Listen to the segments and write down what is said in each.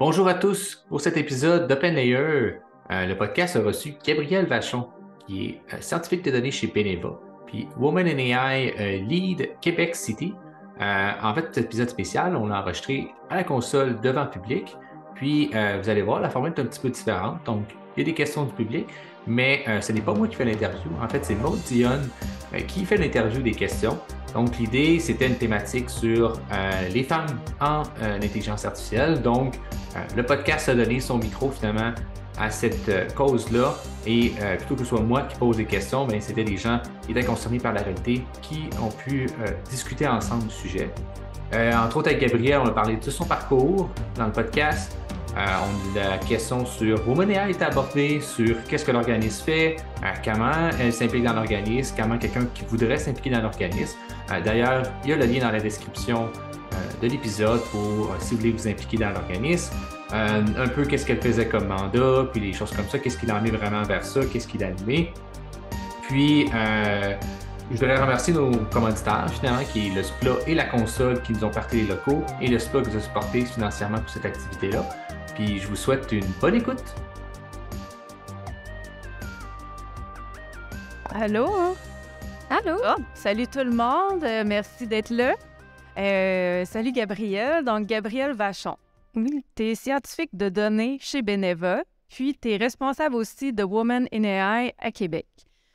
Bonjour à tous. Pour cet épisode d'Open euh, le podcast a reçu Gabriel Vachon, qui est euh, scientifique de données chez Beneva, puis Woman in AI euh, Lead Québec City. Euh, en fait, cet épisode spécial, on l'a enregistré à la console devant public. Puis, vous allez voir, la formule est un petit peu différente. Donc, il y a des questions du public, mais euh, ce n'est pas moi qui fais l'interview. En fait, c'est Maud Dionne euh, qui fait l'interview des questions. Donc, l'idée, c'était une thématique sur euh, les femmes en intelligence artificielle. Donc, le podcast a donné son micro finalement à cette cause-là. Et plutôt que ce soit moi qui pose des questions, ben, c'était des gens qui étaient concernés par la réalité qui ont pu discuter ensemble du sujet. entre autres, avec Gabriel, on a parlé de son parcours dans le podcast euh, on, la question sur a est abordée, sur qu'est-ce que l'organisme fait, euh, comment elle s'implique dans l'organisme, comment quelqu'un qui voudrait s'impliquer dans l'organisme. Euh, d'ailleurs, il y a le lien dans la description de l'épisode pour si vous voulez vous impliquer dans l'organisme. un peu qu'est-ce qu'elle faisait comme mandat, puis les choses comme ça, qu'est-ce qu'il en amené vraiment vers ça, qu'est-ce qu'il a animé. Puis, je voudrais remercier nos commanditaires, finalement, qui est le SPLA et la console qui nous ont parté les locaux, et le SPLA qui nous a supporté financièrement pour cette activité-là. Puis je vous souhaite une bonne écoute. Allô? Hein? Allô? Oh, salut tout le monde, euh, merci d'être là. Euh, salut Gabriel, donc Gabriel Vachon. Oui, tu es scientifique de données chez Beneva, puis tu es responsable aussi de Women in AI à Québec.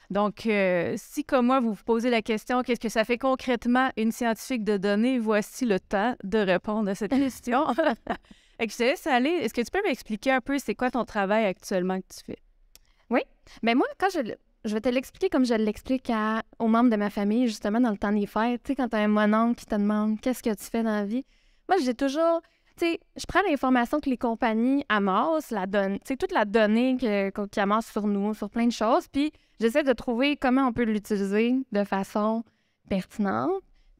Donc, euh, si comme moi, vous vous posez la question, qu'est-ce que ça fait concrètement une scientifique de données, voici le temps de répondre à cette question. Est-ce que tu peux m'expliquer un peu c'est quoi ton travail actuellement que tu fais? Oui. Mais ben, moi, quand je, je vais te l'expliquer comme je l'explique aux membres de ma famille, justement, dans le temps des fêtes. Tu sais, quand tu as un mononcle qui te demande qu'est-ce que tu fais dans la vie, moi, j'ai toujours. Tu sais, je prends l'information que les compagnies amassent, la donne, toute la donnée qu'ils qu amassent sur nous, sur plein de choses, puis j'essaie de trouver comment on peut l'utiliser de façon pertinente,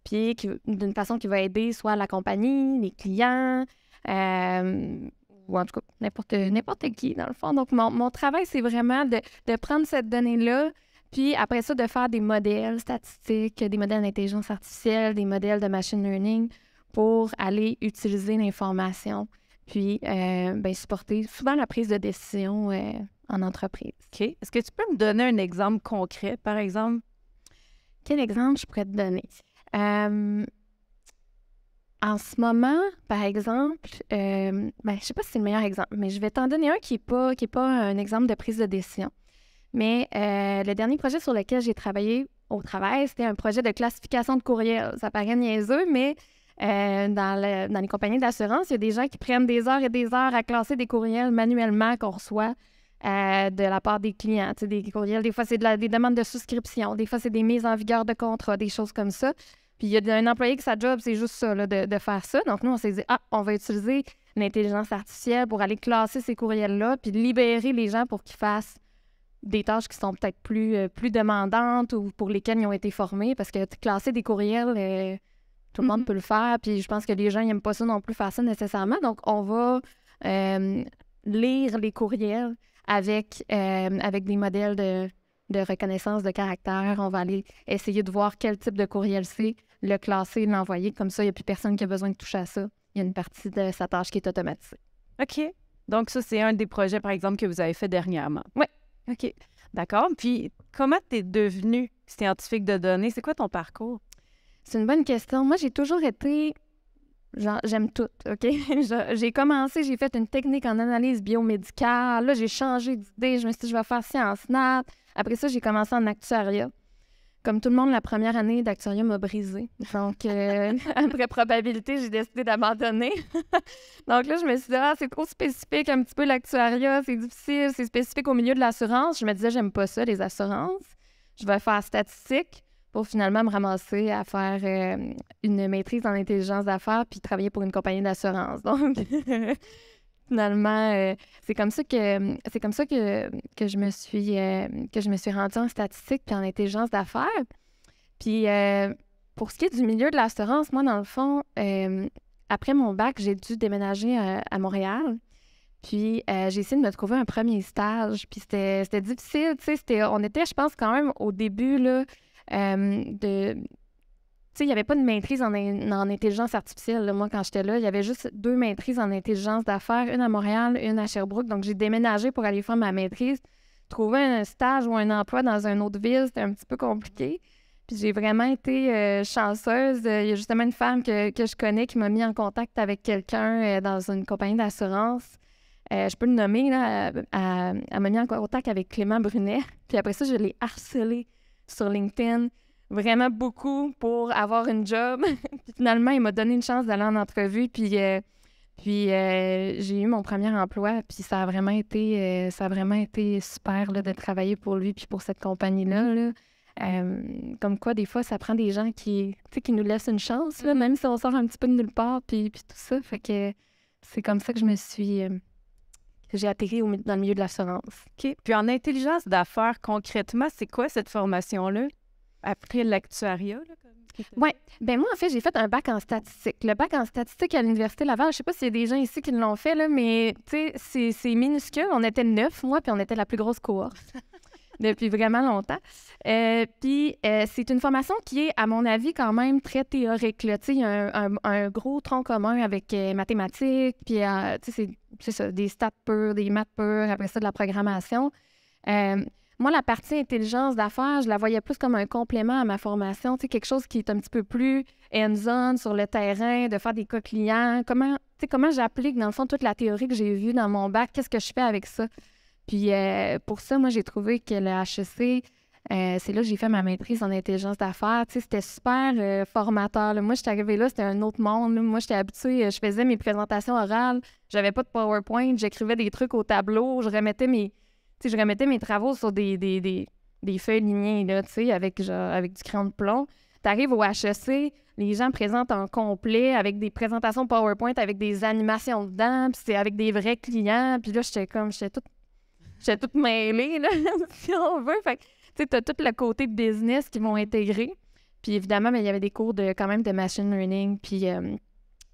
puis d'une façon qui va aider soit la compagnie, les clients, euh, ou en tout cas, n'importe, n'importe qui, dans le fond. Donc, mon, mon travail, c'est vraiment de, de prendre cette donnée-là, puis après ça, de faire des modèles statistiques, des modèles d'intelligence artificielle, des modèles de machine learning pour aller utiliser l'information, puis euh, ben, supporter souvent la prise de décision euh, en entreprise. OK. Est-ce que tu peux me donner un exemple concret, par exemple? Quel exemple je pourrais te donner? Euh, en ce moment, par exemple, je euh, ben, je sais pas si c'est le meilleur exemple, mais je vais t'en donner un qui n'est pas, pas un exemple de prise de décision. Mais euh, le dernier projet sur lequel j'ai travaillé au travail, c'était un projet de classification de courriels. Ça paraît niaiseux, mais euh, dans, les compagnies d'assurance, il y a des gens qui prennent des heures et des heures à classer des courriels manuellement qu'on reçoit de la part des clients. des courriels, des fois, c'est de des demandes de souscription, des fois, c'est des mises en vigueur de contrat, des choses comme ça. Puis il y a un employé que sa job, c'est juste ça, là, de, faire ça. Donc nous, on s'est dit, ah, on va utiliser l'intelligence artificielle pour aller classer ces courriels-là, puis libérer les gens pour qu'ils fassent des tâches qui sont peut-être plus, euh, plus demandantes ou pour lesquelles ils ont été formés. Parce que classer des courriels, euh, tout le monde mm-hmm. peut le faire. Puis je pense que les gens n'aiment pas ça non plus faire ça nécessairement. Donc on va euh, lire les courriels avec, avec des modèles de, de reconnaissance de caractère. On va aller essayer de voir quel type de courriel c'est le classer, l'envoyer. Comme ça, il n'y a plus personne qui a besoin de toucher à ça. Il y a une partie de sa tâche qui est automatisée. OK. Donc, ça, c'est un des projets, par exemple, que vous avez fait dernièrement. Oui. OK. D'accord. Puis, comment tu es devenue scientifique de données? C'est quoi ton parcours? C'est une bonne question. Moi, j'ai toujours été. J'aime tout, OK? j'ai commencé, j'ai fait une technique en analyse biomédicale. Là, j'ai changé d'idée. Je me suis dit, je vais faire science nat. Après ça, j'ai commencé en actuariat. Comme tout le monde, la première année d'actuariat m'a brisé. Donc, euh, après probabilité, j'ai décidé d'abandonner. Donc là, je me suis dit, ah, c'est trop spécifique un petit peu l'actuariat, c'est difficile, c'est spécifique au milieu de l'assurance. Je me disais, j'aime pas ça, les assurances. Je vais faire statistique pour finalement me ramasser à faire euh, une maîtrise en intelligence d'affaires puis travailler pour une compagnie d'assurance. Donc, finalement, euh, c'est comme ça que euh, c'est comme ça que, que je me suis euh, que je me suis rendue en statistique puis en intelligence d'affaires. Puis pour ce qui est du milieu de l'assurance, moi dans le fond, après mon bac, j'ai dû déménager à Montréal. Puis j'ai essayé de me trouver un premier stage. Puis c'était difficile, tu on était, je pense, quand même au début là, de, il n'y avait pas de maîtrise en, intelligence artificielle. Moi, quand j'étais là, il y avait juste deux maîtrises en intelligence d'affaires, une à Montréal, une à Sherbrooke. Donc, j'ai déménagé pour aller faire ma maîtrise. Trouver un stage ou un emploi dans une autre ville, c'était un petit peu compliqué. Puis j'ai vraiment été euh, chanceuse. Il y a justement une femme que, je connais qui m'a mis en contact avec quelqu'un euh, dans une compagnie d'assurance. Euh, je peux le nommer, là, elle m'a mis en contact avec Clément Brunet. Puis après ça, je l'ai harcelé sur LinkedIn vraiment beaucoup pour avoir une job. puis finalement, il m'a donné une chance d'aller en entrevue. Puis, euh, puis euh, j'ai eu mon premier emploi. Puis ça a vraiment été, euh, ça a vraiment été super là, de travailler pour lui puis pour cette compagnie-là. Mhm. comme quoi, des fois, ça prend des gens qui, qui nous laissent une chance, mhm. même si on sort un petit peu de nulle part, puis, puis tout ça. Fait que c'est comme ça que je me suis j'ai atterri au, dans le milieu de l'assurance. OK. Puis en intelligence d'affaires, concrètement, c'est quoi cette formation-là? après l'actuariat? Oui. Ben moi, en fait, j'ai fait un bac en statistique. Le bac en statistique à l'Université Laval, je ne sais pas s'il y a des gens ici qui l'ont fait, là, mais c'est, c'est minuscule. On était neuf, moi, puis on était la plus grosse cohorte depuis vraiment longtemps. Euh, puis euh, c'est une formation qui est, à mon avis, quand même très théorique. Là. Il y a un, gros tronc commun avec euh, mathématiques, puis c'est, ça, des stats purs, des maths pures, après ça, de la programmation. Moi, la partie intelligence d'affaires, je la voyais plus comme un complément à ma formation, tu sais, quelque chose qui est un petit peu plus hands-on sur le terrain, de faire des cas clients, comment, tu sais, comment j'applique dans le fond toute la théorie que j'ai vue dans mon bac, qu'est-ce que je fais avec ça. Puis euh, pour ça, moi, j'ai trouvé que le HEC, euh, c'est là que j'ai fait ma maîtrise en intelligence d'affaires. Tu sais, c'était super euh, formateur. Moi, je suis arrivée là, c'était un autre monde. Moi, j'étais habituée, je faisais mes présentations orales, j'avais pas de PowerPoint, j'écrivais des trucs au tableau, je remettais mes, sais, je remettais mes travaux sur des, des, feuilles lignées, là, tu avec, avec du crayon de plomb. Tu arrives au HEC, les gens présentent en complet avec des présentations PowerPoint, avec des animations dedans, puis c'est avec des vrais clients. Puis là, j'étais comme, j'étais toute, j'étais toute mêlée, là, si on veut. Fait tu sais, t'as tout le côté business qui vont intégrer. Puis évidemment, mais il y avait des cours de quand même de machine learning, puis... Euh,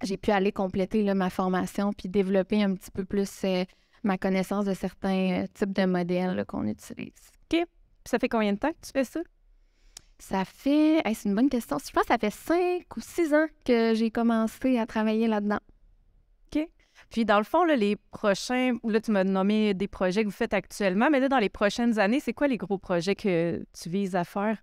j'ai pu aller compléter ma formation puis développer un petit peu plus euh, ma connaissance de certains euh, types de modèles qu'on utilise. OK. Ça fait combien de temps que tu fais ça? Ça fait. c'est une bonne question. Je pense que ça fait cinq ou six ans que j'ai commencé à travailler là-dedans. OK. Puis, dans le fond, les prochains. Là, tu m'as nommé des projets que vous faites actuellement, mais là, dans les prochaines années, c'est quoi les gros projets que tu vises à faire?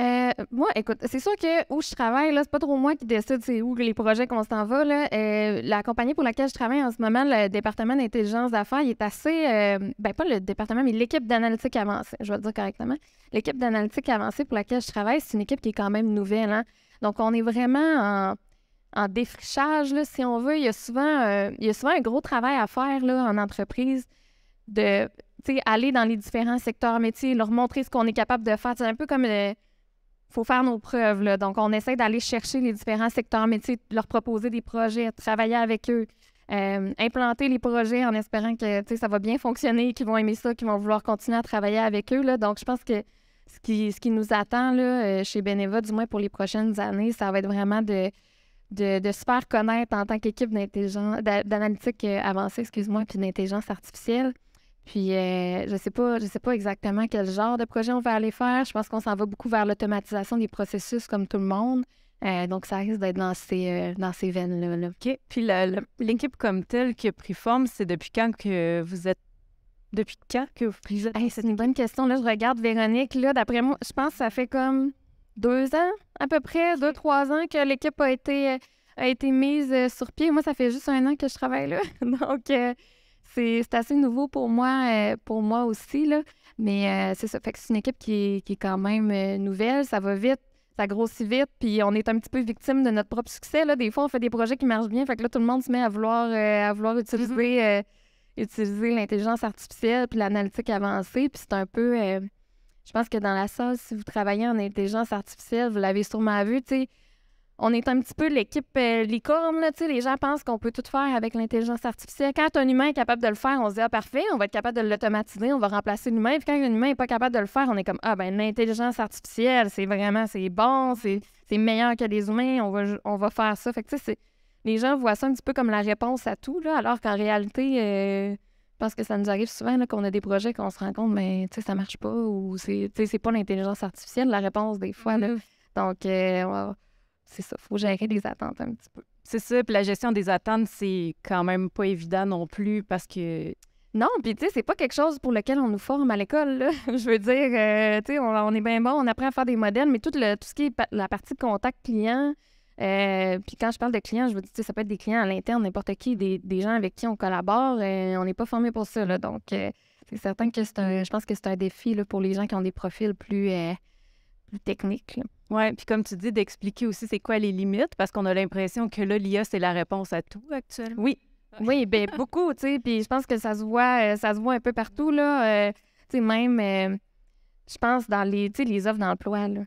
Euh, moi, écoute, c'est sûr que où je travaille, là, c'est pas trop moi qui décide c'est où les projets qu'on s'en va. Là. Euh, la compagnie pour laquelle je travaille en ce moment, le département d'intelligence d'affaires, il est assez. Euh, ben, pas le département, mais l'équipe d'analytique avancée, je vais le dire correctement. L'équipe d'analytique avancée pour laquelle je travaille, c'est une équipe qui est quand même nouvelle. Hein. Donc, on est vraiment en, défrichage, si on veut. Il y, a souvent, il y a souvent un gros travail à faire là, en entreprise de aller dans les différents secteurs métiers, leur montrer ce qu'on est capable de faire. C'est un peu comme faut faire nos preuves. Donc, on essaie d'aller chercher les différents secteurs métiers, leur proposer des projets, travailler avec eux, euh, implanter les projets en espérant que ça va bien fonctionner, qu'ils vont aimer ça, qu'ils vont vouloir continuer à travailler avec eux. Là. Donc, je pense que ce qui, ce qui nous attend là, euh, chez Beneva, du moins pour les prochaines années, ça va être vraiment de, de, de se faire connaître en tant qu'équipe d'analytique euh, avancée, excuse-moi, puis d'intelligence artificielle. Puis euh, je sais pas, je sais pas exactement quel genre de projet on va aller faire. Je pense qu'on s'en va beaucoup vers l'automatisation des processus comme tout le monde. Euh, donc, ça risque d'être dans ces, euh, dans ces veines-là. OK. Puis l'équipe comme telle qui a pris forme, c'est depuis quand que vous êtes. Depuis quand que vous c'est une bonne question. Là, je regarde Véronique. Là, d'après moi, je pense que ça fait comme deux ans, à peu près, deux, trois ans que l'équipe a été, a été mise sur pied. Moi, ça fait juste un an que je travaille là. donc c'est assez nouveau pour moi, euh, pour moi aussi. Là. Mais euh, c'est ça. Fait c'est une équipe qui est, quand même euh, nouvelle. Ça va vite, ça grossit vite, puis on est un petit peu victime de notre propre succès. Là. Des fois, on fait des projets qui marchent bien. Fait que là, tout le monde se met à vouloir, à vouloir mm-hmm. utiliser, utiliser l'intelligence artificielle puis l'analytique avancée. Puis c'est un peu. je pense que dans la salle, si vous travaillez en intelligence artificielle, vous l'avez sûrement vu, tu sais on est un petit peu l'équipe euh, licorne. Là, les gens pensent qu'on peut tout faire avec l'intelligence artificielle. Quand un humain est capable de le faire, on se dit Ah, parfait, on va être capable de l'automatiser, on va remplacer l'humain. Puis quand un humain n'est pas capable de le faire, on est comme Ah, ben l'intelligence artificielle, c'est vraiment, c'est bon, c'est meilleur que les humains, on va, on va faire ça. Fait que, les gens voient ça un petit peu comme la réponse à tout, là, alors qu'en réalité, parce euh, je pense que ça nous arrive souvent qu'on a des projets qu'on se rend compte, mais tu sais, ça marche pas ou c'est pas l'intelligence artificielle, la réponse des fois. Mm-hmm. Là. Donc, euh, c'est ça, il faut gérer les attentes un petit peu. C'est ça, puis la gestion des attentes, c'est quand même pas évident non plus parce que. Non, puis tu sais, c'est pas quelque chose pour lequel on nous forme à l'école. Je veux dire, euh, tu sais, on, est bien bon, on apprend à faire des modèles, mais tout, le, tout ce qui est la partie contact client, euh, puis quand je parle de clients, je veux dire, tu sais, ça peut être des clients à l'interne, n'importe qui, des, gens avec qui on collabore, euh, on n'est pas formé pour ça. donc, c'est certain que c'est un, je pense que c'est un défi là, pour les gens qui ont des profils plus, plus techniques. Oui, puis comme tu dis, d'expliquer aussi c'est quoi les limites, parce qu'on a l'impression que là, l'IA, c'est la réponse à tout actuellement. Oui. oui, bien beaucoup, tu sais, puis je pense que ça se voit, euh, ça se voit un peu partout, là. Euh, tu sais, même, euh, je pense, dans les, les offres d'emploi, là.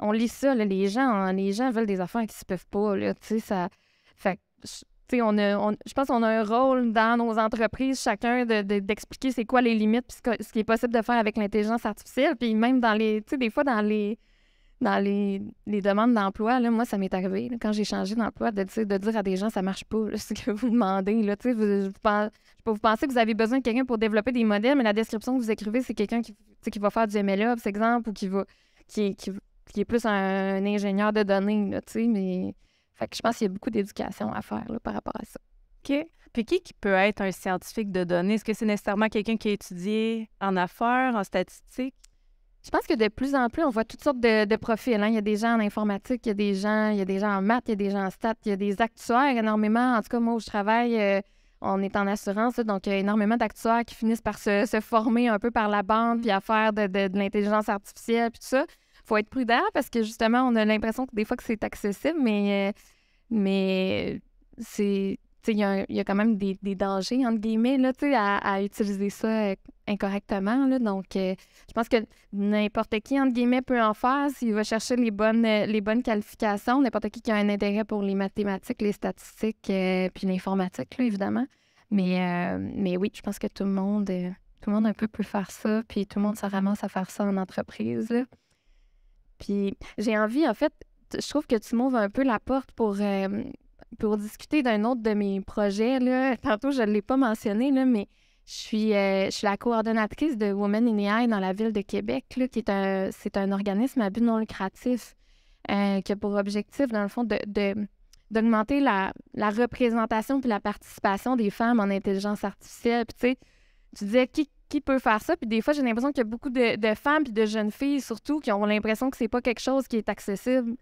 On lit ça, là, les gens, hein, les gens veulent des affaires qui se peuvent pas, là, tu sais, ça... Fait sais, on a, je pense qu'on a un rôle dans nos entreprises, chacun, d'expliquer de, d'expliquer c'est quoi les limites, puis ce, ce qui est possible de faire avec l'intelligence artificielle. Puis même dans les, tu sais, des fois, dans les, dans les, demandes d'emploi, là, moi, ça m'est arrivé quand j'ai changé d'emploi, de, dire à des gens, ça marche pas, ce que vous demandez. Là, je, ne je pas vous penser que vous avez besoin de quelqu'un pour développer des modèles, mais la description que vous écrivez, c'est quelqu'un qui, va faire du MLOps, par exemple, ou qui va qui, est plus un, ingénieur de données. mais... je pense qu'il y a beaucoup d'éducation à faire par rapport à ça. OK. Puis qui, qui peut être un scientifique de données? Est-ce que c'est nécessairement quelqu'un qui a étudié en affaires, en statistiques? Je pense que de plus en plus, on voit toutes sortes de, profils. Hein. Il y a des gens en informatique, il y a des gens, il y a des gens en maths, il y a des gens en stats, il y a des actuaires énormément. En tout cas, moi où je travaille, euh, on est en assurance, donc il y a énormément d'actuaires qui finissent par se, former un peu par la bande, puis à faire de, l'intelligence artificielle, puis tout ça. faut être prudent parce que justement, on a l'impression que des fois que c'est accessible, mais, euh, mais c'est il y, a quand même des, dangers, entre guillemets, là, à, à, utiliser ça euh, incorrectement. Là. Donc, euh, je pense que n'importe qui, entre guillemets, peut en faire s'il va chercher les bonnes, euh, les bonnes qualifications, n'importe qui qui a un intérêt pour les mathématiques, les statistiques, puis l'informatique, évidemment. Mais, mais oui, je pense que tout le monde, tout le monde un peu peut faire ça, puis tout le monde se ramasse à faire ça en entreprise. Puis j'ai envie, en fait, je trouve que tu m'ouvres un peu la porte pour pour discuter d'un autre de mes projets, là, tantôt je ne l'ai pas mentionné, là, mais je suis, euh, je suis la coordonnatrice de Women in AI dans la ville de Québec, qui est un, c'est un organisme à but non lucratif euh, qui a pour objectif, dans le fond, de, d'augmenter la, représentation et la participation des femmes en intelligence artificielle. Puis tu sais, disais qui, peut faire ça? Puis des fois, j'ai l'impression qu'il y a beaucoup de, femmes puis de jeunes filles surtout qui ont l'impression que c'est pas quelque chose qui est accessible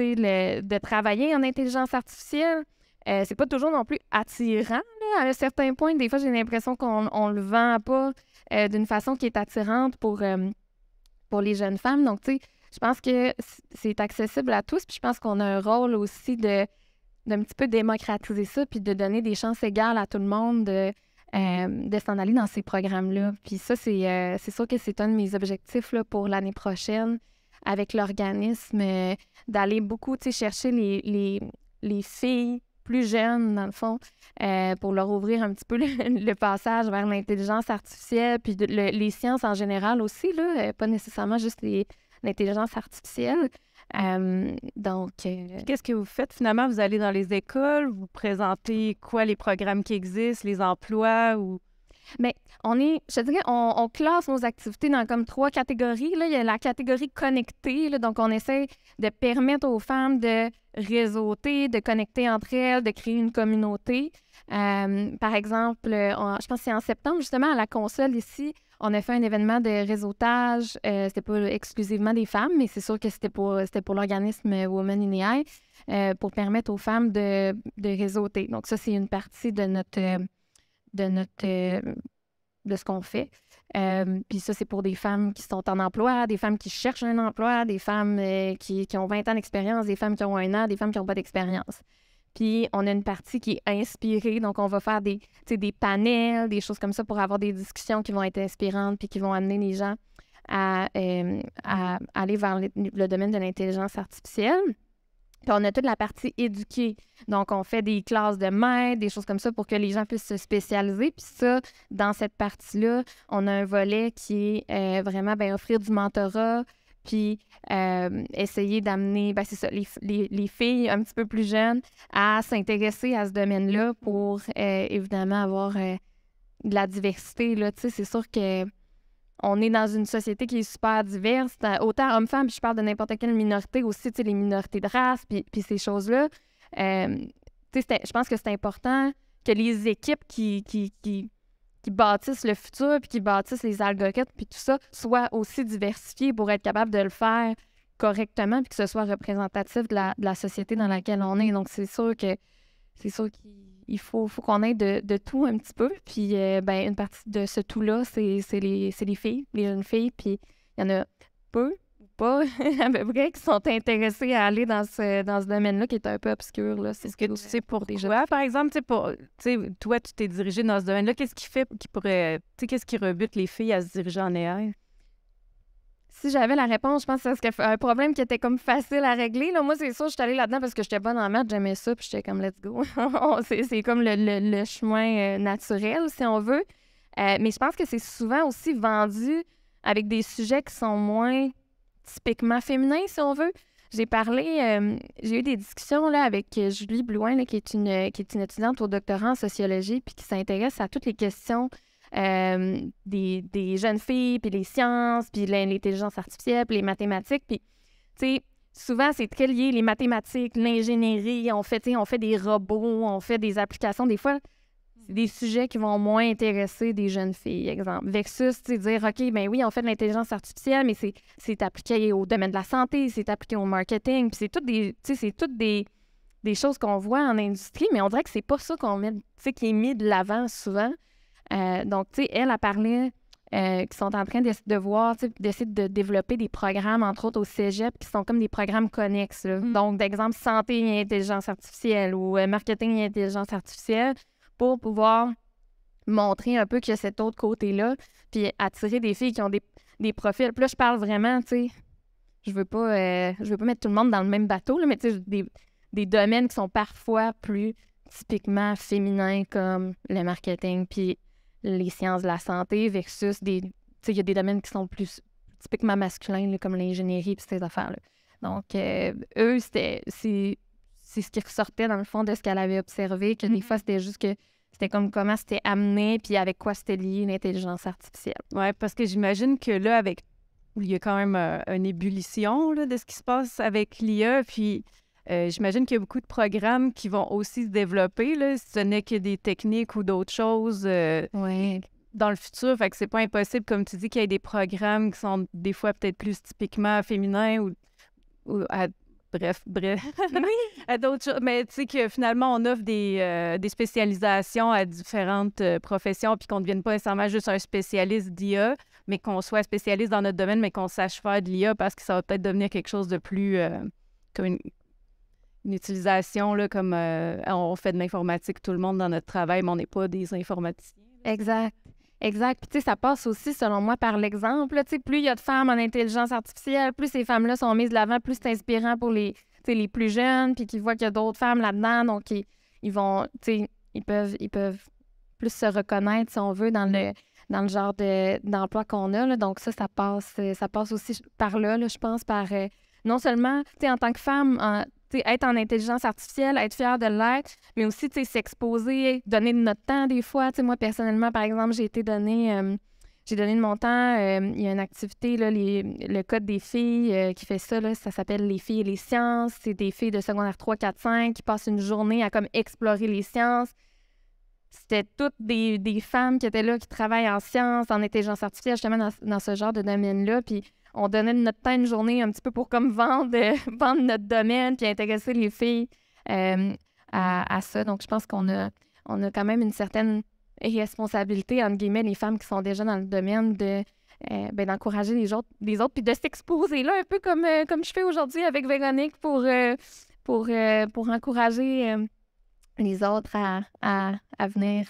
de travailler en intelligence artificielle, euh, c'est pas toujours non plus attirant à un certain point. Des fois, j'ai l'impression qu'on le vend pas euh, d'une façon qui est attirante pour, euh, pour les jeunes femmes. Donc, tu sais, je pense que c'est accessible à tous. Puis je pense qu'on a un rôle aussi de d'un petit peu démocratiser ça, puis de donner des chances égales à tout le monde de, de s'en aller dans ces programmes-là. Puis ça, c'est sûr que c'est un de mes objectifs pour l'année prochaine avec l'organisme, euh, d'aller beaucoup chercher les, les, les, filles plus jeunes, dans le fond, euh, pour leur ouvrir un petit peu le, passage vers l'intelligence artificielle, puis les sciences en général aussi, là, euh, pas nécessairement juste l'intelligence artificielle. donc, qu'est-ce que vous faites finalement Vous allez dans les écoles, vous présentez quoi les programmes qui existent, les emplois ou mais on est, je dirais, on, classe nos activités dans comme trois catégories. Là. Il y a la catégorie connectée, donc on essaie de permettre aux femmes de réseauter, de connecter entre elles, de créer une communauté. Euh, par exemple, je pense que c'est en septembre, justement, à la console ici, on a fait un événement de réseautage. Euh, c'était pas exclusivement des femmes, mais c'est sûr que c'était pour, c'était pour l'organisme Women in AI, euh, pour permettre aux femmes de, de réseauter. Donc ça, c'est une partie de notre de notre euh, de ce qu'on fait. Euh, puis ça, c'est pour des femmes qui sont en emploi, des femmes qui cherchent un emploi, des femmes euh, qui, ont 20 ans d'expérience, des femmes qui ont un an, des femmes qui n'ont pas d'expérience. Puis on a une partie qui est inspirée, donc on va faire des, des panels, des choses comme ça pour avoir des discussions qui vont être inspirantes puis qui vont amener les gens à, aller vers le domaine de l'intelligence artificielle. Puis on a toute la partie éduquée. Donc, on fait des classes de maîtres, des choses comme ça pour que les gens puissent se spécialiser. Puis ça, dans cette partie-là, on a un volet qui est euh, vraiment bien, offrir du mentorat, puis euh, essayer d'amener, ben, c'est ça, les, filles un petit peu plus jeunes à s'intéresser à ce domaine-là pour euh, évidemment avoir de la diversité. Là. C'est sûr que on est dans une société qui est super diverse, autant hommes-femmes, puis je parle de n'importe quelle minorité aussi, tu sais, les minorités de race, puis, ces choses-là. Euh, tu sais, je pense que c'est important que les équipes qui, qui, qui, bâtissent le futur, puis qui bâtissent les algorithmes, puis tout ça, soient aussi diversifiées pour être capables de le faire correctement, puis que ce soit représentatif de la, société dans laquelle on est. Donc, c'est sûr que c'est sûr qu'il il faut, qu'on ait de, tout un petit peu. Puis, euh, ben, une partie de ce tout-là, c'est les, filles, les jeunes filles. Puis, il y en a peu pas, qui sont intéressées à aller dans ce, dans ce domaine-là qui est un peu obscur. C'est ce que tu sais pour des jeunes Par exemple, pour, toi, tu t'es dirigé dans ce domaine-là. Qu'est-ce qui fait qui pourrait. Qu'est-ce qui rebute les filles à se diriger en AI si j'avais la réponse, je pense que c'est un problème qui était comme facile à régler. Là, moi, c'est sûr, je suis allée là-dedans parce que j'étais bonne en maths, j'aimais ça, puis j'étais comme let's go. c'est comme le, chemin euh, naturel, si on veut. Euh, mais je pense que c'est souvent aussi vendu avec des sujets qui sont moins typiquement féminins, si on veut. J'ai parlé, euh, j'ai eu des discussions là, avec Julie Blouin, qui, est une, qui est une étudiante au doctorat en sociologie, puis qui s'intéresse à toutes les questions euh, des, jeunes filles, puis les sciences, puis l'intelligence artificielle, puis les mathématiques. Puis, tu sais, souvent, c'est très lié, les mathématiques, l'ingénierie, on fait, on fait des robots, on fait des applications. Des fois, c'est des sujets qui vont moins intéresser des jeunes filles, exemple. Versus, tu dire, OK, ben oui, on fait de l'intelligence artificielle, mais c'est appliqué au domaine de la santé, c'est appliqué au marketing, puis c'est toutes des, c'est toutes des, des choses qu'on voit en industrie, mais on dirait que c'est pas ça qu'on met, tu qui est mis de l'avant souvent. Euh, donc, tu sais, elle a parlé qui sont en train de, de voir, d'essayer de développer des programmes, entre autres au cégep, qui sont comme des programmes connexes. Mm. Donc, d'exemple, santé et intelligence artificielle ou euh, marketing et intelligence artificielle pour pouvoir montrer un peu qu'il y cet autre côté-là, puis attirer des filles qui ont des, des profils. Puis là, je parle vraiment, tu sais, je veux pas, euh, je veux pas mettre tout le monde dans le même bateau, mais tu sais, des, des domaines qui sont parfois plus typiquement féminins comme le marketing, puis les sciences de la santé versus des. il y a des domaines qui sont plus typiquement masculins, comme l'ingénierie et ces affaires-là. Donc, euh, eux, c'était. C'est ce qui ressortait dans le fond de ce qu'elle avait observé, que des fois, mm-hmm. c'était juste que c'était comme comment c'était amené, puis avec quoi c'était lié l'intelligence artificielle. Oui, parce que j'imagine que là, avec il y a quand même euh, une ébullition là, de ce qui se passe avec l'IA, puis euh, j'imagine qu'il y a beaucoup de programmes qui vont aussi se développer, là, si ce n'est que des techniques ou d'autres choses euh, dans le futur. Fait que c'est pas impossible, comme tu dis, qu'il y ait des programmes qui sont des fois peut-être plus typiquement féminins ou, bref, bref, à d'autres choses. Mais tu sais que finalement, on offre des, euh, des spécialisations à différentes professions, puis qu'on ne devienne pas nécessairement juste un spécialiste d'IA, mais qu'on soit spécialiste dans notre domaine, mais qu'on sache faire de l'IA parce que ça va peut-être devenir quelque chose de plus... Comme une utilisation, là, comme euh, on fait de l'informatique, tout le monde dans notre travail, mais on n'est pas des informaticiens. Exact. Exact. Puis, tu sais, ça passe aussi, selon moi, par l'exemple. Tu sais, plus il y a de femmes en intelligence artificielle, plus ces femmes-là sont mises de l'avant, plus c'est inspirant pour les, les plus jeunes, puis qu'ils voient qu'il y a d'autres femmes là-dedans. Donc, ils, vont, tu sais, ils peuvent, ils peuvent plus se reconnaître, si on veut, dans le, dans le genre d'emploi qu'on a. Donc, ça, ça passe, ça passe aussi par là, là je pense, par euh, non seulement, tu sais, en tant que femme, en, être en intelligence artificielle, être fière de l'être, mais aussi s'exposer, donner de notre temps des fois. moi, personnellement, par exemple, j'ai été donné, euh, j'ai donné de mon temps. Euh, il y a une activité, là, le Code des filles euh, qui fait ça, ça s'appelle Les filles et les sciences. C'est des filles de secondaire 3, 4, 5 qui passent une journée à comme explorer les sciences. C'était toutes des, femmes qui étaient là, qui travaillent en sciences, en intelligence artificielle, justement dans, dans ce genre de domaine-là. Puis on donnait notre temps une journée un petit peu pour comme vendre, euh, vendre notre domaine puis intéresser les filles euh, à, ça. Donc, je pense qu'on a, on a quand même une certaine responsabilité, entre guillemets, les femmes qui sont déjà dans le domaine de euh, ben, d'encourager les autres, les autres puis de s'exposer là un peu comme, comme je fais aujourd'hui avec Véronique pour, pour, pour encourager les autres à venir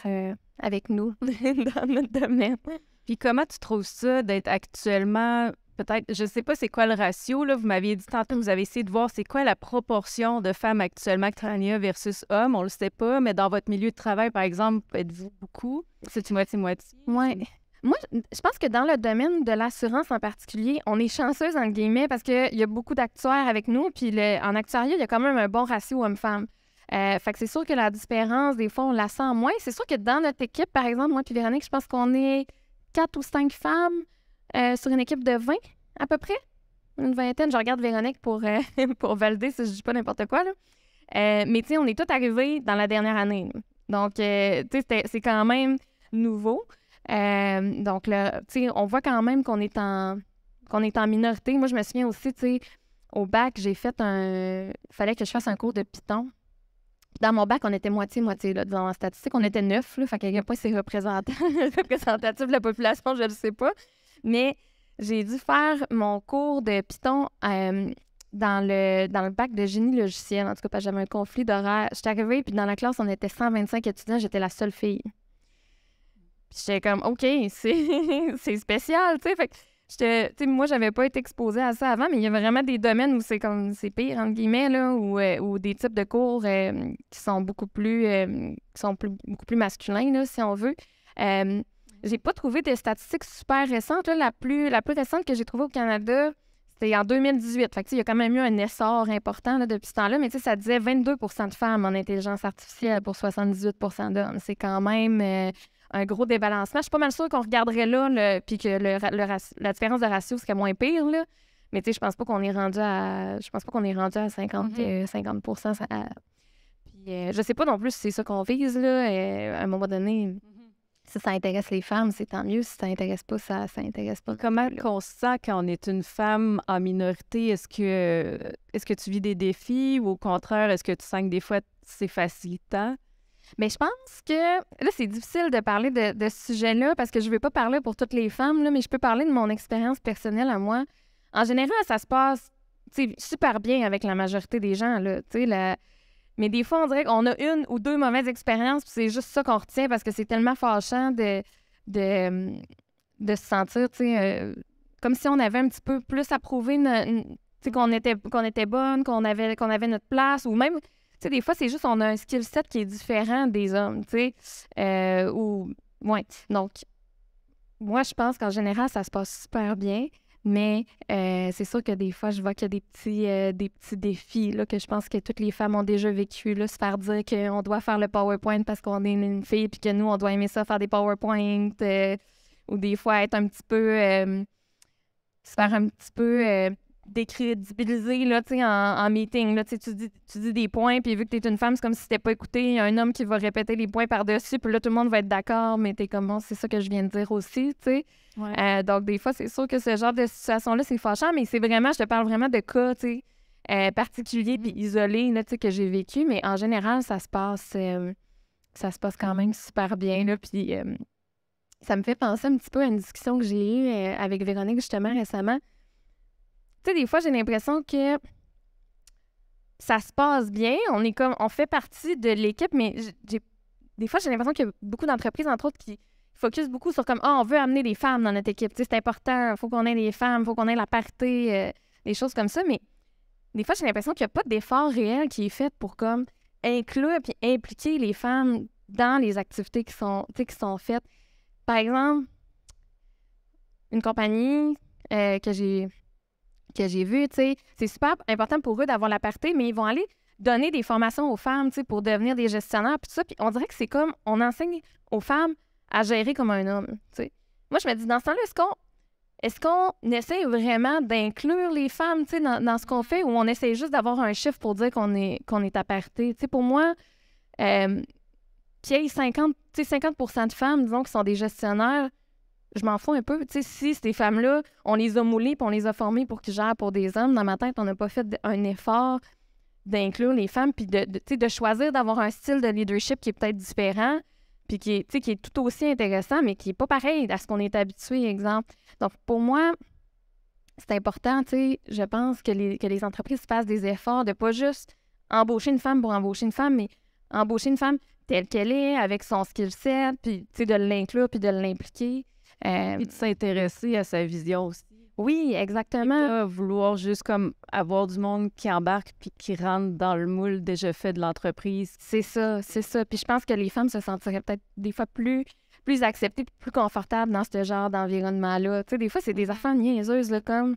avec nous dans notre domaine. Puis comment tu trouves ça d'être actuellement peut-être, je ne sais pas c'est quoi le ratio, vous m'aviez dit tantôt, vous avez essayé de voir c'est quoi la proportion de femmes actuellement crâniennes versus hommes, on ne le sait pas, mais dans votre milieu de travail, par exemple, êtes-vous beaucoup? C'est une moitié-moitié? Oui. Moi, je pense que dans le domaine de l'assurance en particulier, on est chanceuse, entre guillemets, parce qu'il y a beaucoup d'actuaires avec nous, puis le, en actuariat, il y a quand même un bon ratio homme-femme. Euh, fait que c'est sûr que la différence, des fois, on la sent moins. C'est sûr que dans notre équipe, par exemple, moi puis Véronique, je pense qu'on est quatre ou cinq femmes. Euh, sur une équipe de 20 à peu près. Une vingtaine. Je regarde Véronique pour, euh, pour valider si je dis pas n'importe quoi. Euh, mais tu sais, on est tous arrivés dans la dernière année. Donc, tu sais, c'est quand même nouveau. donc, tu sais, on voit quand même qu'on est en qu'on est en minorité. Moi, je me souviens aussi, tu sais, au bac, j'ai fait un. Il fallait que je fasse un cours de Python. Dans mon bac, on était moitié-moitié. Dans la statistique, on était neuf. Là, fait qu'il n'y point pas représentatif de la population, je ne sais pas. Mais j'ai dû faire mon cours de Python euh, dans, le, dans le bac de génie logiciel. En tout cas, parce que j'avais un conflit d'horaire. J'étais arrivée, puis dans la classe, on était 125 étudiants, j'étais la seule fille. Puis J'étais comme, OK, c'est spécial, tu sais. Fait que moi, j'avais pas été exposée à ça avant, mais il y a vraiment des domaines où c'est comme, c'est pire, entre guillemets, là, ou, euh, des types de cours euh, qui sont beaucoup plus, qui sont beaucoup plus masculins, là, si on veut. J'ai pas trouvé de statistiques super récentes. la, plus, récente que j'ai trouvée au Canada, c'était en 2018. Fait il y a quand même eu un essor important depuis ce temps-là, mais ça disait 22 de femmes en intelligence artificielle pour 78 d'hommes. C'est quand même euh, un gros débalancement. Je suis pas mal sûre qu'on regarderait là, puis que la différence de ratio serait moins pire. Mais je pense pas qu'on est rendu à je pense pas qu'on est rendu à 50 50 mm-hmm. euh, euh, je sais pas non plus si c'est ça qu'on vise à un moment donné. Si ça intéresse les femmes, c'est tant mieux. Si ça intéresse pas, ça, ça intéresse pas. Comment on se sent quand on est une femme en minorité? Est-ce que, est que tu vis des défis ou au contraire, est-ce que tu sens que des fois, c'est facilitant? Mais je pense que là, c'est difficile de parler de, ce sujet-là parce que je ne veux pas parler pour toutes les femmes, là, mais je peux parler de mon expérience personnelle à moi. En général, ça se passe super bien avec la majorité des gens. Là, mais des fois, on dirait qu'on a une ou deux mauvaises expériences, puis c'est juste ça qu'on retient parce que c'est tellement fâchant de, de, hum, se sentir, tu sais, euh, comme si on avait un petit peu plus à prouver qu'on était, qu'on était bonne, qu'on avait, qu'on avait notre place, ou même, tu sais, des fois, c'est juste qu'on a un skill set qui est différent des hommes, tu sais, euh, ou, ouais. Donc, moi, je pense qu'en général, ça se passe super bien. Mais euh, c'est sûr que des fois, je vois qu'il y a des petits, euh, des petits défis là, que je pense que toutes les femmes ont déjà vécu. Là, se faire dire qu'on doit faire le PowerPoint parce qu'on est une fille puis que nous, on doit aimer ça, faire des PowerPoints. Euh, ou des fois, être un petit peu. se faire un petit peu décrédibiliser là, en, en meeting. tu, dis, des points, puis vu que tu es une femme, c'est comme si tu pas écoutée. Il y a un homme qui va répéter les points par-dessus, puis là, tout le monde va être d'accord, mais tu es comme, c'est ça que je viens de dire aussi. Euh, donc, des fois, c'est sûr que ce genre de situation-là, c'est fâchant, mais c'est vraiment, je te parle vraiment de cas euh, particuliers puis isolés que j'ai vécu, mais en général, ça se passe, euh, ça se passe quand même super bien. Là, puis ça me fait penser un petit peu à une discussion que j'ai eue avec Véronique justement récemment tu sais, des fois, j'ai l'impression que ça se passe bien. On est comme, on fait partie de l'équipe, mais des fois, j'ai l'impression qu'il y a beaucoup d'entreprises, entre autres, qui focusent beaucoup sur comme, ah, on veut amener des femmes dans notre équipe. Tu sais, c'est important, il faut qu'on ait des femmes, il faut qu'on ait la parité, euh, des choses comme ça. Mais des fois, j'ai l'impression qu'il n'y a pas d'effort réel qui est fait pour comme inclure puis impliquer les femmes dans les activités qui sont, qui sont faites. Par exemple, une compagnie euh, que j'ai que j'ai vu, c'est super important pour eux d'avoir la parité, mais ils vont aller donner des formations aux femmes, pour devenir des gestionnaires, puis ça. on dirait que c'est comme, on enseigne aux femmes à gérer comme un homme, tu Moi, je me dis, dans ce temps-là, est-ce qu'on est essaie vraiment d'inclure les femmes dans, ce qu'on fait ou on essaie juste d'avoir un chiffre pour dire qu'on est, qu'on est à parité? pour moi, euh, y ait 50, 50 de femmes, disons, qui sont des gestionnaires, je m'en fous un peu. Tu si ces femmes-là, on les a moulées puis on les a formées pour qu'ils gèrent pour des hommes, dans ma tête, on n'a pas fait un effort d'inclure les femmes puis de, choisir d'avoir un style de leadership qui est peut-être différent puis qui est, qui est tout aussi intéressant, mais qui n'est pas pareil à ce qu'on est habitué, exemple. Donc, pour moi, c'est important, tu je pense que les, entreprises fassent des efforts de pas juste embaucher une femme pour embaucher une femme, mais embaucher une femme telle qu'elle est, avec son skill set, puis, de l'inclure puis de l'impliquer. Et euh, de s'intéresser à sa vision aussi. Oui, exactement. vouloir juste comme avoir du monde qui embarque puis qui rentre dans le moule déjà fait de l'entreprise. C'est ça, c'est ça. Puis je pense que les femmes se sentiraient peut-être des fois plus plus acceptées, plus confortables dans ce genre d'environnement-là. Tu sais, des fois, c'est des affaires niaiseuses, comme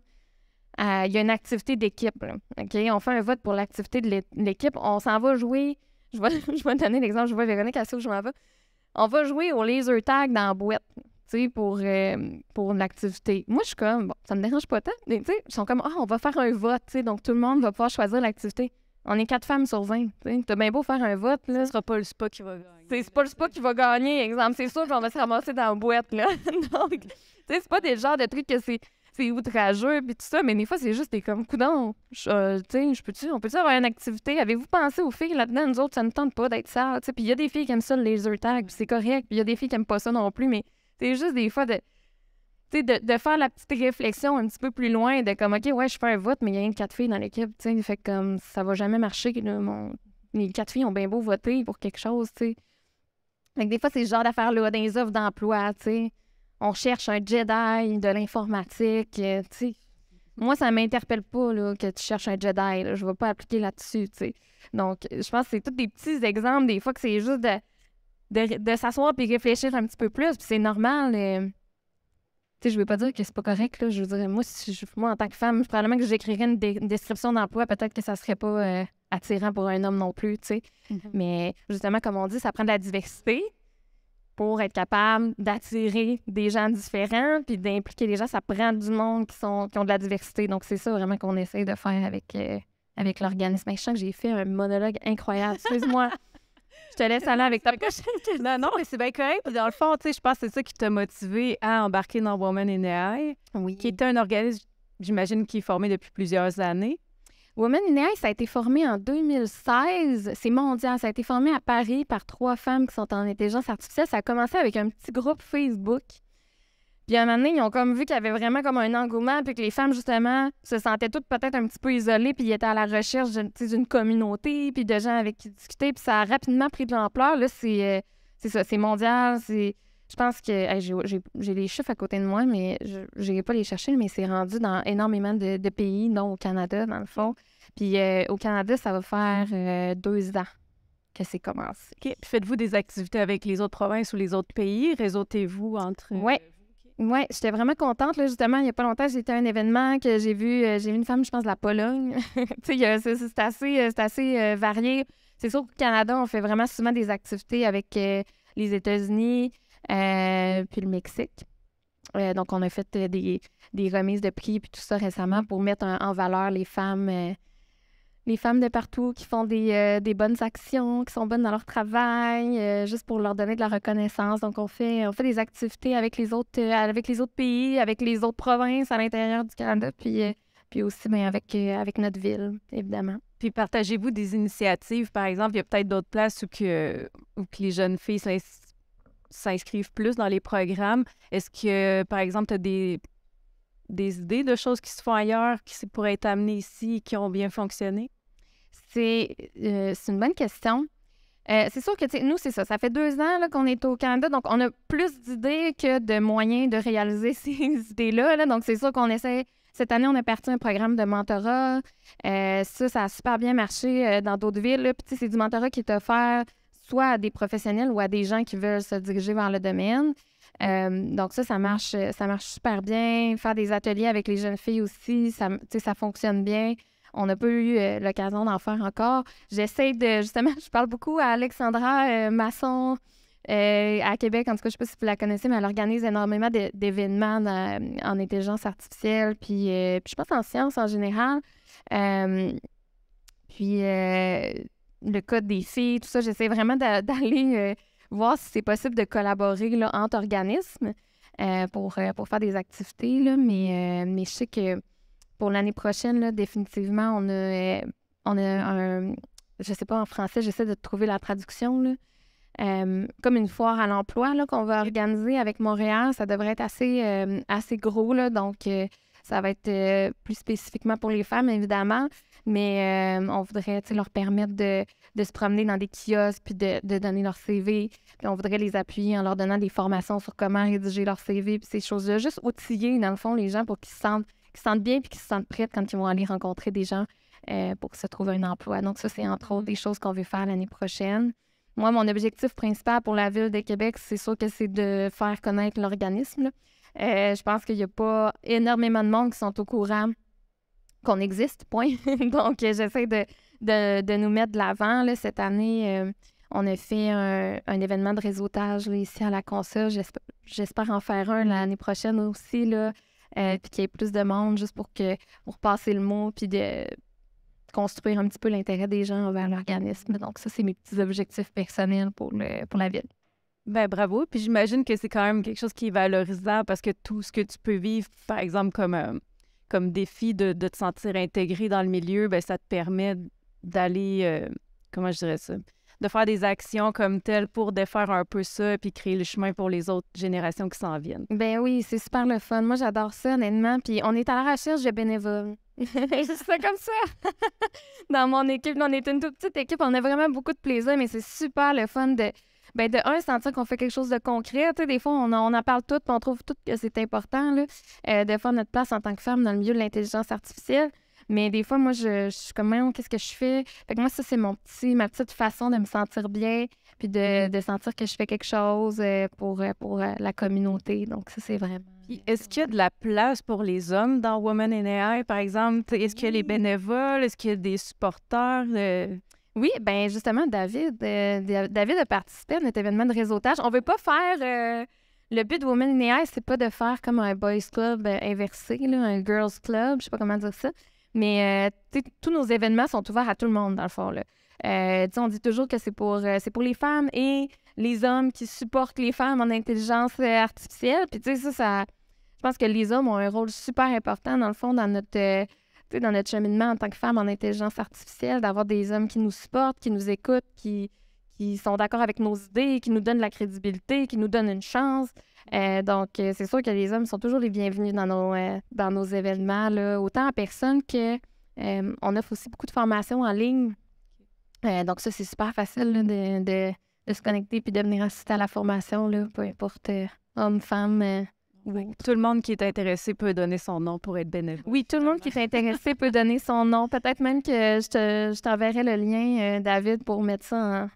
euh, il y a une activité d'équipe. OK? On fait un vote pour l'activité de l'équipe. On s'en va jouer. Je vais, je donner l'exemple. Je vois Véronique où je m'en vais. On va jouer au laser tag dans la boîte pour, euh, pour une activité. Moi, je suis comme, bon, ça me dérange pas tant. Mais, ils sont comme, ah, on va faire un vote, tu donc tout le monde va pouvoir choisir l'activité. On est quatre femmes sur 20. T'as bien beau faire un vote. Là. Ce sera pas le spa qui va gagner. C'est pas le spa qui va gagner, exemple. C'est sûr qu'on va se ramasser dans la boîte. Là. Donc, c'est pas des genres de trucs que c'est c'est outrageux puis tout ça, mais des fois c'est juste des comme coudon, je euh, peux on peut-tu avoir une activité Avez-vous pensé aux filles là-dedans Nous autres, ça ne tente pas d'être ça, Puis il y a des filles qui aiment ça le laser tag, c'est correct. Puis il y a des filles qui aiment pas ça non plus, mais c'est juste des fois de, de, de, faire la petite réflexion un petit peu plus loin, de comme, OK, ouais, je fais un vote, mais il y a une quatre filles dans l'équipe, tu sais, fait comme ça va jamais marcher. que mon... Les quatre filles ont bien beau voter pour quelque chose, tu des fois, c'est ce genre d'affaires-là, des offres d'emploi, tu On cherche un Jedi de l'informatique, euh, Moi, ça m'interpelle pas là, que tu cherches un Jedi. je ne vais pas appliquer là-dessus, Donc, je pense que c'est tous des petits exemples, des fois, que c'est juste de de, s'asseoir puis réfléchir un petit peu plus. Puis c'est normal. Je euh, Tu sais, je veux pas dire que c'est pas correct, là. Je veux dire, moi, si moi, en tant que femme, probablement que j'écrirais une, description d'emploi, peut-être que ça serait pas euh, attirant pour un homme non plus, tu sais. Mm-hmm. Mais justement, comme on dit, ça prend de la diversité pour être capable d'attirer des gens différents puis d'impliquer les gens. Ça prend du monde qui, sont, qui ont de la diversité. Donc, c'est ça vraiment qu'on essaie de faire avec, euh, avec l'organisme. je sens que j'ai fait un monologue incroyable. Excuse-moi je te laisse aller avec ta prochaine Non, non, mais c'est bien quand dans le fond, tu sais, je pense que c'est ça qui t'a motivé à embarquer dans Women in AI, qui est un organisme, j'imagine, qui est formé depuis plusieurs années. Women in AI, ça a été formé en 2016. C'est mondial. Ça a été formé à Paris par trois femmes qui sont en intelligence artificielle. Ça a commencé avec un petit groupe Facebook puis à un moment donné, ils ont comme vu qu'il y avait vraiment comme un engouement, puis que les femmes, justement, se sentaient toutes peut-être un petit peu isolées, puis ils étaient à la recherche d'une communauté, puis de gens avec qui discuter, puis ça a rapidement pris de l'ampleur. Là, c'est, euh, ça, c'est mondial, c'est... Je pense que j'ai, les chiffres à côté de moi, mais je n'irai pas les chercher, mais c'est rendu dans énormément de, pays, non au Canada, dans le fond. Puis euh, au Canada, ça va faire euh, deux ans que c'est commencé. puis Faites-vous des activités avec les autres provinces ou les autres pays? Réseautez-vous entre. Oui, oui, j'étais vraiment contente. justement, il n'y a pas longtemps, j'étais à un événement que j'ai vu, euh, j'ai vu une femme, je pense, de la Pologne. c'est, assez, euh, c'est assez euh, varié. C'est sûr qu'au Canada, on fait vraiment souvent des activités avec les États-Unis puis le Mexique. donc, on a fait des, des, remises de prix puis tout ça récemment pour mettre en valeur les femmes les femmes de partout qui font euh, des, bonnes actions, qui sont bonnes dans leur travail, euh, juste pour leur donner de la reconnaissance. Donc, on fait, on fait des activités avec les, autres, euh, avec les autres pays, avec les autres provinces à l'intérieur du Canada, puis, puis aussi ben, avec, avec notre ville, évidemment. Puis partagez-vous des initiatives, par exemple, il y a peut-être d'autres places où que, où que les jeunes filles s'inscrivent plus dans les programmes. Est-ce que, par exemple, tu as des des idées de choses qui se font ailleurs, qui pourraient être amenées ici et qui ont bien fonctionné? Euh, c'est une bonne question. Euh, c'est sûr que nous, c'est ça. Ça fait deux ans qu'on est au Canada, donc on a plus d'idées que de moyens de réaliser ces idées-là. Donc, c'est sûr qu'on essaie. Cette année, on a parti un programme de mentorat. Euh, ça, ça a super bien marché dans d'autres villes. c'est du mentorat qui est offert soit à des professionnels ou à des gens qui veulent se diriger vers le domaine. donc, ça, ça marche, ça marche super bien. Faire des ateliers avec les jeunes filles aussi, ça fonctionne bien. On n'a pas eu euh, l'occasion d'en faire encore. J'essaie de, justement, je parle beaucoup à Alexandra euh, Masson euh, à Québec. En tout cas, je ne sais pas si vous la connaissez, mais elle organise énormément d'événements en intelligence artificielle, puis, je pense en sciences en général. puis le code des filles, tout ça, j'essaie vraiment d'aller voir si c'est possible de collaborer là, entre organismes. pour, pour faire des activités, là, mais, mais je sais que pour l'année prochaine, définitivement, on a, euh, on a un. Je sais pas en français, j'essaie de trouver la traduction. Là. Euh, comme une foire à l'emploi qu'on va organiser avec Montréal. Ça devrait être assez, euh, assez gros, là, donc ça va être plus spécifiquement pour les femmes, évidemment, mais on voudrait leur permettre de, se promener dans des kiosques puis de, donner leur CV. on voudrait les appuyer en leur donnant des formations sur comment rédiger leur CV puis ces choses-là. Juste outiller, dans le fond, les gens pour qu'ils se sentent qui se sentent bien puis qui se sentent prêtes quand ils vont aller rencontrer des gens euh, pour se trouver un emploi. Donc, ça, c'est entre autres des choses qu'on veut faire l'année prochaine. Moi, mon objectif principal pour la Ville de Québec, c'est sûr que c'est de faire connaître l'organisme. Euh, je pense qu'il n'y a pas énormément de monde qui sont au courant qu'on existe, point. Donc, j'essaie de, nous mettre de l'avant. Cette année, euh, on a fait un, événement de réseautage ici à la console. J'espère en faire un mm-hmm. l'année prochaine aussi. Là. Euh, puis qu'il y ait plus de monde juste pour, que, pour passer le mot, puis de construire un petit peu l'intérêt des gens envers l'organisme. Donc, ça, c'est mes petits objectifs personnels pour, pour la ville. Ben bravo. Puis j'imagine que c'est quand même quelque chose qui est valorisant parce que tout ce que tu peux vivre, par exemple, comme, euh, comme défi de, te sentir intégré dans le milieu, ben ça te permet d'aller, euh, comment je dirais ça, de faire des actions comme telles pour défaire un peu ça puis créer le chemin pour les autres générations qui s'en viennent. Ben oui, c'est super le fun. Moi, j'adore ça, honnêtement. Puis on est à la recherche de bénévoles. c'est comme ça. Dans mon équipe, on est une toute petite équipe. On a vraiment beaucoup de plaisir, mais c'est super le fun de ben de un, sentir qu'on fait quelque chose de concret. Tu sais, des fois, on, on en parle tout, puis on trouve tout que c'est important là, euh, de faire notre place en tant que femme dans le milieu de l'intelligence artificielle. Mais des fois, moi, je, je suis comme, qu'est-ce que je fais? Fait que moi, ça, c'est mon petit, ma petite façon de me sentir bien, puis de, mhm. sentir que je fais quelque chose euh, pour, euh, pour euh, la communauté. Donc, ça, c'est vraiment. Est-ce qu'il y a de la place pour les hommes dans Women in AI, par exemple? Est-ce qu'il y a les bénévoles? Est-ce qu'il y a des supporters? Oui, ben justement, David, David a participé à notre événement de réseautage. On ne veut pas faire... Le but de Women in AI, c'est pas de faire comme un boys club inversé, un girls club, je sais pas comment dire ça. Mais euh, tous nos événements sont ouverts à tout le monde, dans le fond. Euh, on dit toujours que c'est pour, euh, pour les femmes et les hommes qui supportent les femmes en intelligence artificielle. Puis, tu sais, ça, je pense que les hommes ont un rôle super important, dans le fond, dans notre, dans notre cheminement en tant que femmes en intelligence artificielle, d'avoir des hommes qui nous supportent, qui nous écoutent, qui, qui sont d'accord avec nos idées, qui nous donnent la crédibilité, qui nous donnent une chance. Euh, donc, euh, c'est sûr que les hommes sont toujours les bienvenus dans nos, euh, dans nos événements, autant en personne que on offre aussi beaucoup de formations en ligne. donc, ça, c'est super facile de, se connecter puis de venir assister à la formation, là, peu importe homme, femme. Tout le monde qui est intéressé peut donner son nom pour être bénévole. Oui, tout le monde qui est intéressé peut donner son nom. Peut-être même que je, te, je t'enverrai le lien, David, pour mettre ça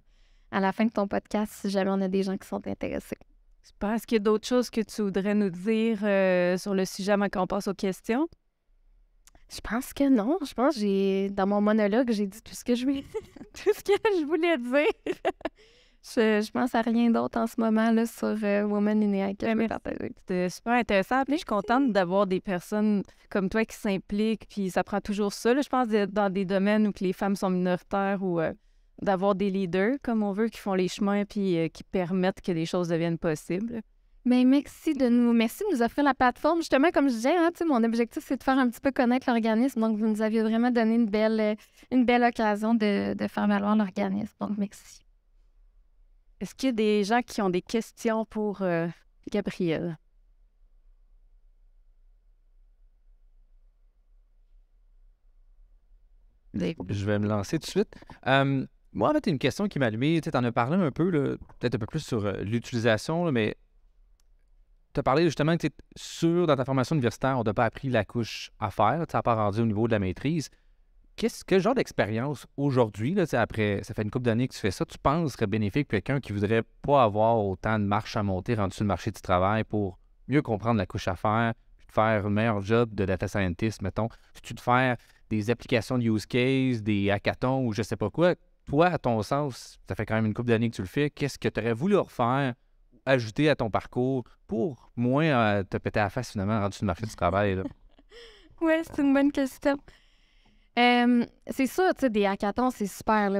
à la fin de ton podcast si jamais on a des gens qui sont intéressés. Je pense qu'il y a d'autres choses que tu voudrais nous dire euh, sur le sujet avant qu'on passe aux questions? Je pense que non. Je pense que j'ai dans mon monologue, j'ai dit tout ce que je voulais, tout ce que je voulais dire. je, pense à rien d'autre en ce moment sur euh, Women in AI ben, C'était super intéressant. Puis je suis contente d'avoir des personnes comme toi qui s'impliquent. Puis ça prend toujours ça. je pense dans des domaines où que les femmes sont minoritaires ou euh, d'avoir des leaders comme on veut, qui font les chemins puis euh, qui permettent que les choses deviennent possibles. Mais ben, merci de nous merci de nous offrir la plateforme. Justement, comme je disais, hein, mon objectif, c'est de faire un petit peu connaître l'organisme. Donc, vous nous aviez vraiment donné une belle, euh, une belle occasion de, faire valoir l'organisme. Donc, merci. Est-ce qu'il y a des gens qui ont des questions pour euh, Gabrielle? Je vais me lancer tout de suite. Moi, en fait, une question qui m'a allumé, tu en as parlé un peu, peut-être un peu plus sur euh, l'utilisation, mais tu as parlé justement que sûr dans ta formation universitaire, on n'a pas appris la couche à faire, tu n'as pas rendu au niveau de la maîtrise. quel genre d'expérience aujourd'hui, après, ça fait une couple d'années que tu fais ça, tu penses que serait bénéfique pour quelqu'un qui voudrait pas avoir autant de marches à monter rendu sur le marché du travail pour mieux comprendre la couche à faire, puis faire un meilleur job de data scientist, mettons, si tu te faire des applications de use case, des hackathons ou je sais pas quoi, toi, à ton sens, ça fait quand même une couple d'années que tu le fais, qu'est-ce que tu aurais voulu refaire, ajouter à ton parcours pour moins euh, te péter à la face finalement rendu sur le marché du travail? oui, c'est une bonne question c'est ça, tu sais, des hackathons, c'est super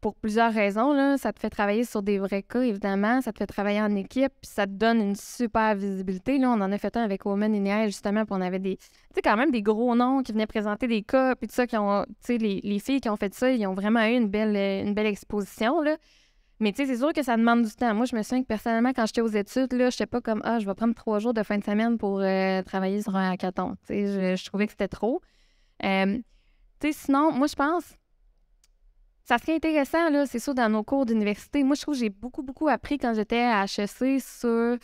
pour plusieurs raisons. Là. Ça te fait travailler sur des vrais cas, évidemment. Ça te fait travailler en équipe, puis ça te donne une super visibilité. Là, on en a fait un avec Women in AI, justement, puis on avait des, tu sais, quand même des gros noms qui venaient présenter des cas, puis tout ça, qui ont, tu sais, les, filles qui ont fait ça, ils ont vraiment eu une belle, une belle exposition, là. Mais tu sais, c'est sûr que ça demande du temps. Moi, je me souviens que personnellement, quand j'étais aux études, là, j'étais pas comme, ah, je vais prendre trois jours de fin de semaine pour euh, travailler sur un hackathon. Tu sais, je, trouvais que c'était trop sais, sinon, moi, je pense, ça serait intéressant, là, c'est sûr, dans nos cours d'université. Moi, je trouve que j'ai beaucoup, beaucoup appris quand j'étais à HEC sur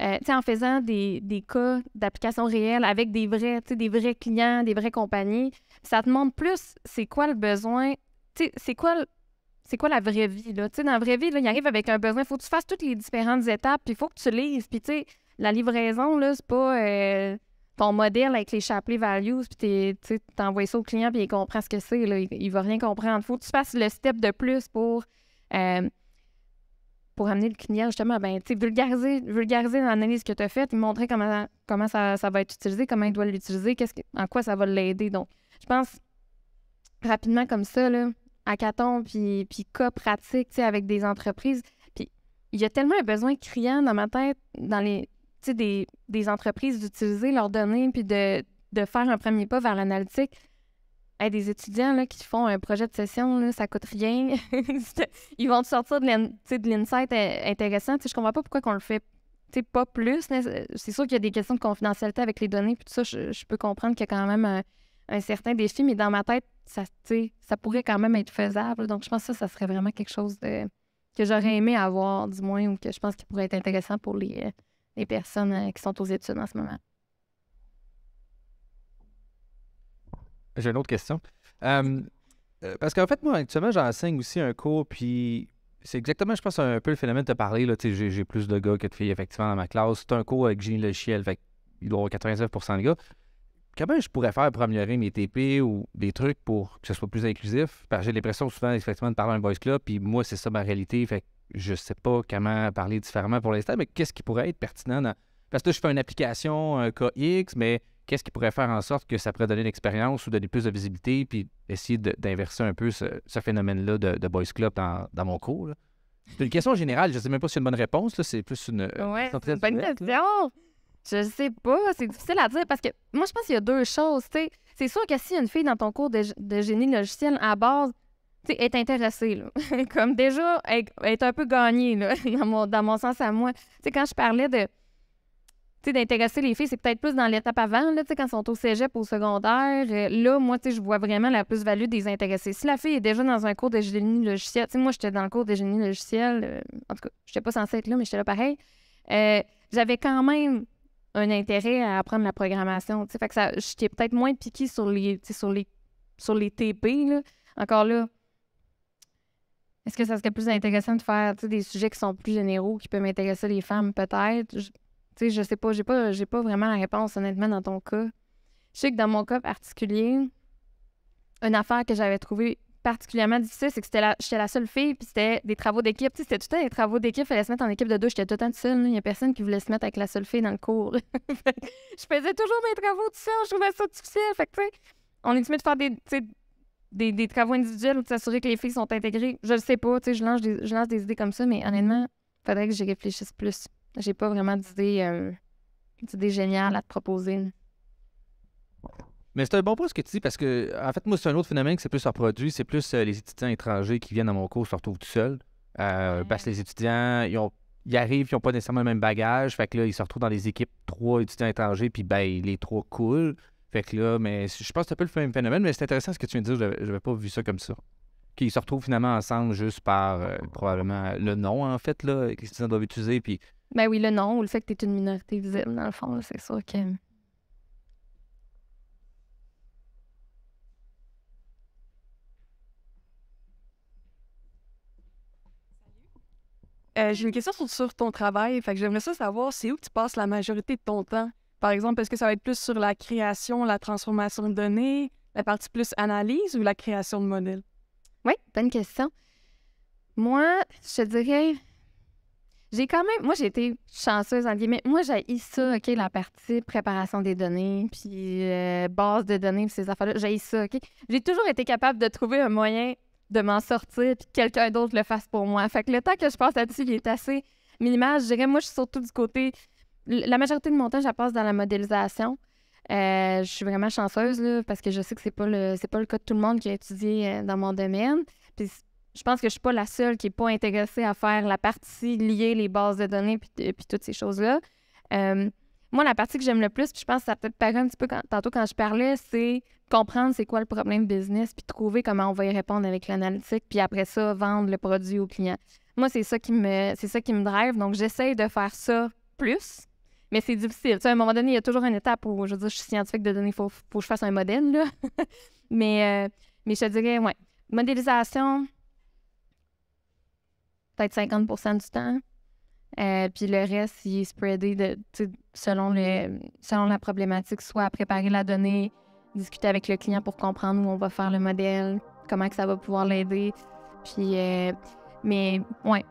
euh, en faisant des, cas d'application réelle avec des vrais, tu sais, des vrais clients, des vraies compagnies, ça te montre plus c'est quoi le besoin, c'est quoi C'est quoi la vraie vie? Là? sais, dans la vraie vie, là, il arrive avec un besoin. Il faut que tu fasses toutes les différentes étapes, puis il faut que tu lises. Puis, tu sais, la livraison, là, c'est pas. Euh, ton modèle avec les chapelets values, puis tu envoies ça au client, puis il comprend ce que c'est. Il, va rien comprendre. Il faut que tu fasses le step de plus pour, euh, pour amener le client justement ben, vulgariser, vulgariser l'analyse que tu as faite, montrer comment, comment ça, va être utilisé, comment il doit l'utiliser, quest en quoi ça va l'aider. Donc, je pense rapidement comme ça, là, hackathon, puis, puis cas pratique avec des entreprises. Puis il y a tellement un besoin criant dans ma tête, dans les des, des entreprises d'utiliser leurs données puis de, faire un premier pas vers l'analytique. des étudiants là, qui font un projet de session, là, ça coûte rien. Ils vont te sortir de l'insight euh, intéressant. Je je comprends pas pourquoi on le fait pas plus. C'est sûr qu'il y a des questions de confidentialité avec les données, puis tout ça, je, peux comprendre qu'il y a quand même un, certain défi, mais dans ma tête, ça, ça pourrait quand même être faisable. Donc, je pense que ça, ça serait vraiment quelque chose que j'aurais mm. aimé avoir, du moins, ou que je pense qu'il pourrait être intéressant pour les, euh, les personnes euh, qui sont aux études en ce moment. J'ai une autre question. Hum, euh, parce qu'en fait, moi, actuellement, j'enseigne aussi un cours, puis c'est exactement, je pense, un peu le phénomène de parler. Là, j'ai, j'ai plus de gars que de filles, effectivement, dans ma classe. C'est un cours avec Gilles Lechiel fait il doit avoir 99 de gars. Comment je pourrais faire pour améliorer mes TP ou des trucs pour que ce soit plus inclusif? j'ai l'impression souvent, effectivement, de parler à un boys club, puis moi, c'est ça ma réalité. Fait je ne sais pas comment parler différemment pour l'instant, mais qu'est-ce qui pourrait être pertinent Parce que je fais une application un euh, X, mais qu'est-ce qui pourrait faire en sorte que ça pourrait donner une expérience ou donner plus de visibilité, puis essayer d'inverser un peu ce, phénomène-là de, Boys Club dans, mon cours? C'est une question générale, je ne sais même pas si c'est une bonne réponse, c'est plus une... c'est euh, une bonne question! Je sais pas, c'est difficile à dire parce que moi, je pense qu'il y a deux choses, C'est sûr que si une fille dans ton cours de génie logiciel à base être intéressée, comme déjà être, un peu gagnée, là, dans, mon, sens à moi. quand je parlais de d'intéresser les filles, c'est peut-être plus dans l'étape avant, quand ils sont au cégep, ou au secondaire. Euh, là, moi, je vois vraiment la plus-value des intéressés. Si la fille est déjà dans un cours de génie logiciel, moi, j'étais dans le cours de génie logiciel, euh, en tout cas, je n'étais pas censée être là, mais j'étais là pareil. Euh, j'avais quand même un intérêt à apprendre la programmation. Fait que ça, j'étais peut-être moins piquée sur les, sur les, sur les TP, Encore là, est-ce que ça serait plus intéressant de faire des sujets qui sont plus généraux, qui peuvent m'intéresser les femmes peut-être? Je, tu sais, je sais pas, j'ai pas, j'ai pas vraiment la réponse honnêtement dans ton cas. Je sais que dans mon cas particulier, une affaire que j'avais trouvée particulièrement difficile, c'est que c'était la, j'étais la seule fille, puis c'était des travaux d'équipe. c'était tout le temps des travaux d'équipe, il fallait se mettre en équipe de deux, j'étais tout le temps seule. Il n'y a personne qui voulait se mettre avec la seule fille dans le cours. je faisais toujours mes travaux tout seul, je trouvais ça difficile. Fait on est mieux de faire des, des, travaux individuels ou de s'assurer que les filles sont intégrées. Je le sais pas, tu sais, je lance, des, je lance des idées comme ça, mais honnêtement, il faudrait que j'y réfléchisse plus. J'ai pas vraiment d'idées euh, géniales à te proposer. Mais c'est un bon point ce que tu dis parce que, en fait, moi, c'est un autre phénomène qui s'est plus reproduit. C'est plus euh, les étudiants étrangers qui viennent à mon cours se retrouvent tout seuls. Euh, les étudiants, ils, arrivent, ils n'ont pas nécessairement le même bagage. Fait que là, ils se retrouvent dans les équipes trois étudiants étrangers, puis ben, les trois coulent. Fait que là, mais je pense que c'est un peu le même phénomène, mais c'est intéressant ce que tu viens de dire, je n'avais pas vu ça comme ça. Qu'ils se retrouvent finalement ensemble juste par euh, probablement le nom, en fait, là, qu'ils doivent utiliser. Puis... Ben oui, le nom ou le fait que tu es une minorité visible, dans le fond, c'est sûr que. Euh, j'ai une question sur, sur ton travail. Fait que j'aimerais ça savoir, c'est où tu passes la majorité de ton temps? Par exemple, est-ce que ça va être plus sur la création, la transformation de données, la partie plus analyse ou la création de modèles? Oui, bonne question. Moi, je dirais, j'ai quand même, moi j'ai été chanceuse en guillemets. Moi j'ai eu ça, ok, la partie préparation des données, puis euh, base de données, puis ces affaires-là, j'ai ça, ok. J'ai toujours été capable de trouver un moyen de m'en sortir, puis quelqu'un d'autre le fasse pour moi. Fait que le temps que je passe là-dessus, il est assez minimal. Je dirais, moi je suis surtout du côté la majorité de mon temps, je la passe dans la modélisation. Euh, je suis vraiment chanceuse parce que je sais que c'est pas le c'est pas le cas de tout le monde qui a étudié euh, dans mon domaine. Puis je pense que je ne suis pas la seule qui n'est pas intéressée à faire la partie liée les bases de données puis, puis toutes ces choses là. Euh, moi, la partie que j'aime le plus, puis je pense que ça peut-être paraît un petit peu tantôt quand je parlais, c'est comprendre c'est quoi le problème business, puis trouver comment on va y répondre avec l'analytique, puis après ça, vendre le produit au client. Moi, c'est ça qui me c'est ça qui me drive. Donc, j'essaye de faire ça plus. Mais c'est difficile. Tu sais, à un moment donné, il y a toujours une étape où, je veux je suis scientifique de données, il faut, faut, que je fasse un modèle, là. mais, euh, mais je te dirais, ouais, modélisation, peut-être 50 du temps. Euh, puis le reste, il est spreadé de, selon, le, selon la problématique, soit à préparer la donnée, discuter avec le client pour comprendre où on va faire le modèle, comment que ça va pouvoir l'aider. Puis, euh, mais ouais,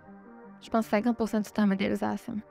je pense 50 du temps modélisation.